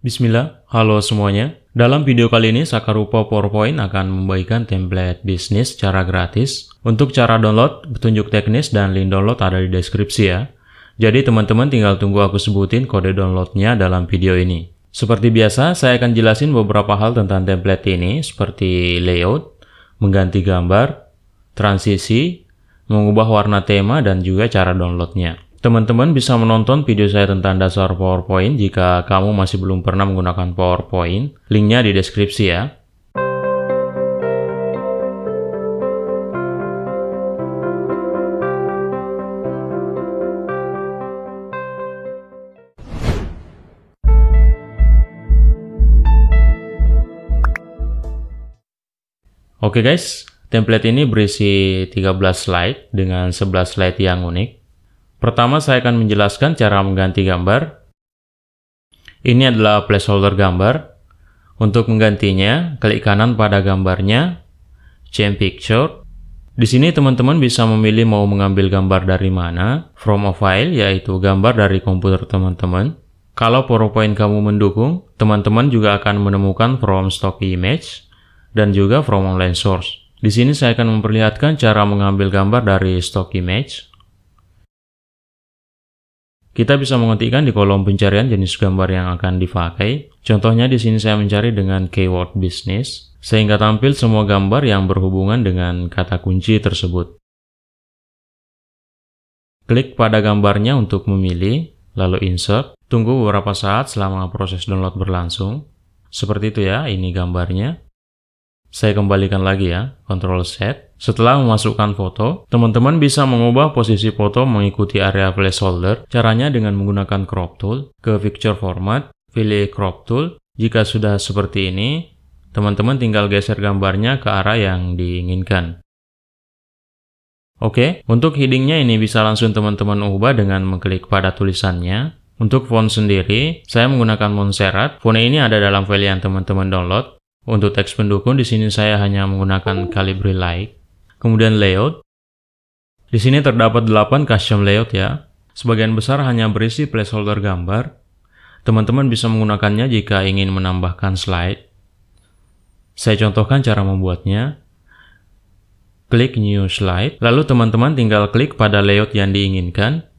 Bismillah, halo semuanya. Dalam video kali ini, Sakarupo PowerPoint akan membagikan template bisnis secara gratis. Untuk cara download, petunjuk teknis dan link download ada di deskripsi ya. Jadi teman-teman tinggal tunggu aku sebutin kode downloadnya dalam video ini. Seperti biasa, saya akan jelasin beberapa hal tentang template ini, seperti layout, mengganti gambar, transisi, mengubah warna tema, dan juga cara downloadnya. Teman-teman bisa menonton video saya tentang dasar PowerPoint jika kamu masih belum pernah menggunakan PowerPoint. Linknya di deskripsi ya. Oke okay guys, template ini berisi 13 slide dengan 11 slide yang unik. Pertama, saya akan menjelaskan cara mengganti gambar. Ini adalah placeholder gambar. Untuk menggantinya, klik kanan pada gambarnya, change picture. Di sini teman-teman bisa memilih mau mengambil gambar dari mana, from a file, yaitu gambar dari komputer teman-teman. Kalau PowerPoint kamu mendukung, teman-teman juga akan menemukan from stock image dan juga from online source. Di sini saya akan memperlihatkan cara mengambil gambar dari stock image. Kita bisa mengetikkan di kolom pencarian jenis gambar yang akan dipakai. Contohnya di sini saya mencari dengan keyword bisnis, sehingga tampil semua gambar yang berhubungan dengan kata kunci tersebut. Klik pada gambarnya untuk memilih, lalu insert. Tunggu beberapa saat selama proses download berlangsung. Seperti itu ya, ini gambarnya. Saya kembalikan lagi ya, Ctrl Z. Setelah memasukkan foto, teman-teman bisa mengubah posisi foto mengikuti area placeholder. Caranya dengan menggunakan crop tool, ke picture format, pilih crop tool. Jika sudah seperti ini, teman-teman tinggal geser gambarnya ke arah yang diinginkan. Oke, untuk headingnya ini bisa langsung teman-teman ubah dengan mengklik pada tulisannya. Untuk font sendiri, saya menggunakan Montserrat. Font ini ada dalam file yang teman-teman download. Untuk teks pendukung di sini saya hanya menggunakan Calibri Light. Kemudian layout. Di sini terdapat 8 custom layout ya. Sebagian besar hanya berisi placeholder gambar. Teman-teman bisa menggunakannya jika ingin menambahkan slide. Saya contohkan cara membuatnya. Klik New Slide, lalu teman-teman tinggal klik pada layout yang diinginkan,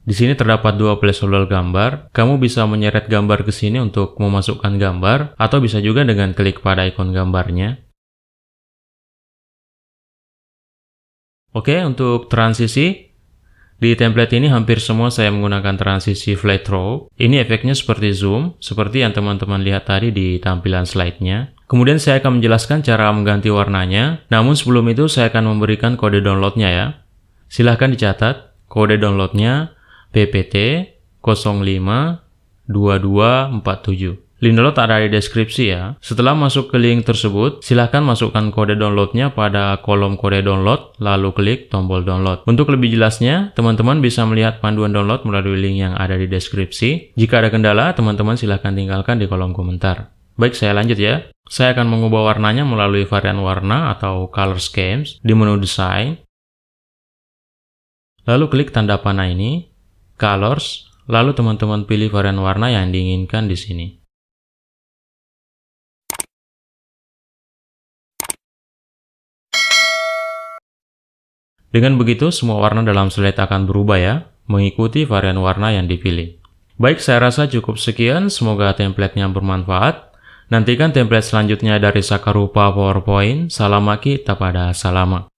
di sini terdapat dua placeholder gambar. Kamu bisa menyeret gambar ke sini untuk memasukkan gambar, atau bisa juga dengan klik pada ikon gambarnya. Oke, untuk transisi, di template ini hampir semua saya menggunakan transisi flat row. Ini efeknya seperti zoom, seperti yang teman-teman lihat tadi di tampilan slide-nya. Kemudian saya akan menjelaskan cara mengganti warnanya, namun sebelum itu saya akan memberikan kode downloadnya ya. Silahkan dicatat, kode downloadnya PPT 052247. Link download ada di deskripsi ya. Setelah masuk ke link tersebut, silahkan masukkan kode downloadnya pada kolom kode download, lalu klik tombol download. Untuk lebih jelasnya, teman-teman bisa melihat panduan download melalui link yang ada di deskripsi. Jika ada kendala, teman-teman silahkan tinggalkan di kolom komentar. Baik, saya lanjut ya. Saya akan mengubah warnanya melalui varian warna atau color schemes di menu design. Lalu klik tanda panah ini, colors, lalu teman-teman pilih varian warna yang diinginkan di sini. Dengan begitu, semua warna dalam slide akan berubah ya, mengikuti varian warna yang dipilih. Baik, saya rasa cukup sekian. Semoga template bermanfaat. Nantikan template selanjutnya dari Sakarupa PowerPoint. Salam Aki, tak pada salamak.